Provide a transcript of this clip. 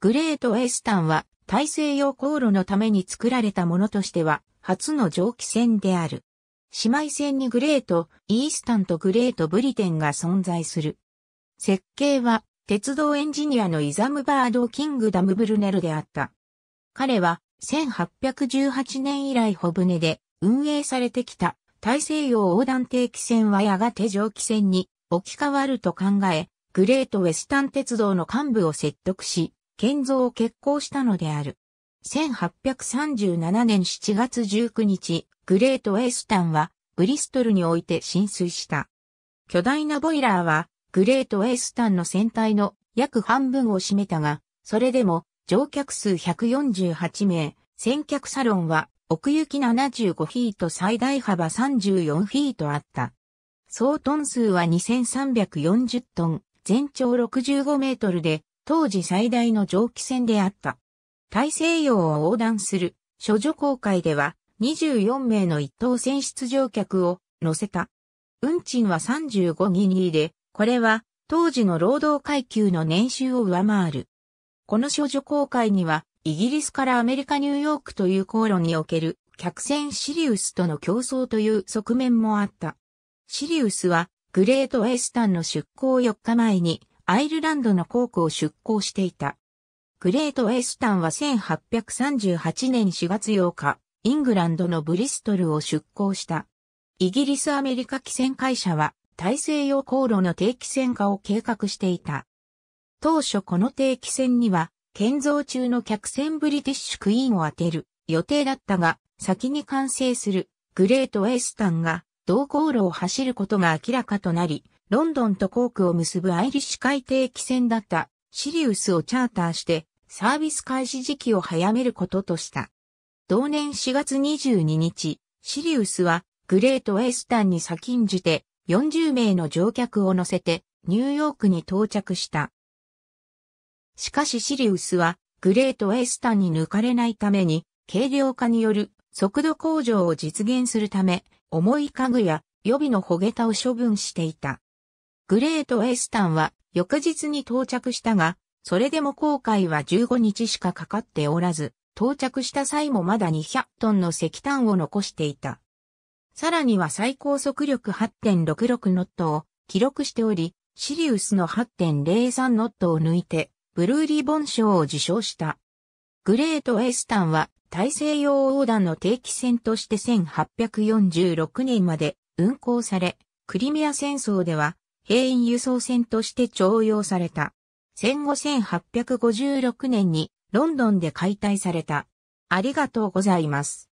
グレートエスタンは大西洋航路のために作られたものとしては初の蒸気船である。姉妹船にグレート、イースタンとグレートブリテンが存在する。設計は鉄道エンジニアのイザムバード・キングダムブルネルであった。彼は1818年以来小船で運営されてきた大西洋横断定期船はやがて蒸気船に置き換わると考え、グレートウェスタン鉄道の幹部を説得し、建造を決行したのである。1837年7月19日、グレート・ウェスタンはブリストルにおいて浸水した。巨大なボイラーはグレート・ウェスタンの船体の約半分を占めたが、それでも乗客数148名、船客サロンは奥行き75フィート最大幅34フィートあった。総トン数は2340トン、全長65メートルで当時最大の蒸気船であった。大西洋を横断する諸女航海では24名の一等船出乗客を乗せた。運賃は35ギニーで、これは当時の労働階級の年収を上回る。この諸女航海には、イギリスからアメリカ・ニューヨークという航路における客船シリウスとの競争という側面もあった。シリウスはグレートウェスタンの出港4日前にアイルランドの航空を出港していた。グレートウェスタンは1838年4月8日、イングランドのブリストルを出港した。イギリスアメリカ汽船会社は大西洋航路の定期船化を計画していた。当初この定期船には建造中の客船ブリティッシュクイーンを当てる予定だったが先に完成するグレートウェスタンが同航路を走ることが明らかとなり、ロンドンとコークを結ぶアイリッシュ海底汽船だったシリウスをチャーターしてサービス開始時期を早めることとした。同年4月22日、シリウスはグレートウェスタンに先んじて40名の乗客を乗せてニューヨークに到着した。しかしシリウスはグレートウェスタンに抜かれないために軽量化による速度向上を実現するため重い家具や予備のほげたを処分していた。グレートエスタンは翌日に到着したが、それでも航海は15日しかかかっておらず、到着した際もまだ200トンの石炭を残していた。さらには最高速力8.66ノットを記録しており、シリウスの8.03ノットを抜いて、ブルーリボン賞を受賞した。グレート・エスタンは大西洋横断の定期船として1846年まで運航され、クリミア戦争では兵員輸送船として徴用された。戦後1856年にロンドンで解体された。ありがとうございます。